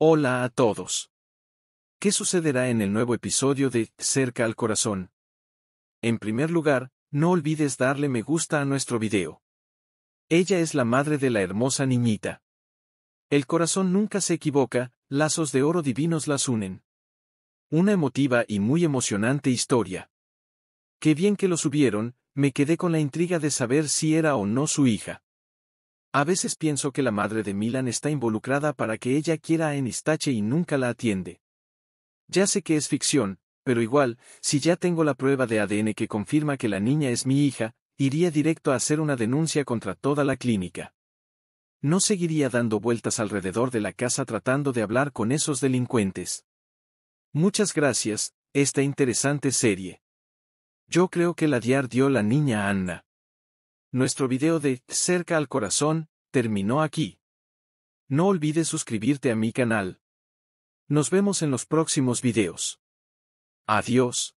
Hola a todos. ¿Qué sucederá en el nuevo episodio de Cerca al Corazón? En primer lugar, no olvides darle me gusta a nuestro video. Ella es la madre de la hermosa niñita. El corazón nunca se equivoca, lazos de oro divinos las unen. Una emotiva y muy emocionante historia. Qué bien que lo subieron, me quedé con la intriga de saber si era o no su hija. A veces pienso que la madre de Milan está involucrada para que ella quiera a Enistache y nunca la atiende. Ya sé que es ficción, pero igual, si ya tengo la prueba de ADN que confirma que la niña es mi hija, iría directo a hacer una denuncia contra toda la clínica. No seguiría dando vueltas alrededor de la casa tratando de hablar con esos delincuentes. Muchas gracias, esta interesante serie. Yo creo que la diar dio la niña Anna. Nuestro video de Cerca al Corazón terminó aquí. No olvides suscribirte a mi canal. Nos vemos en los próximos videos. Adiós.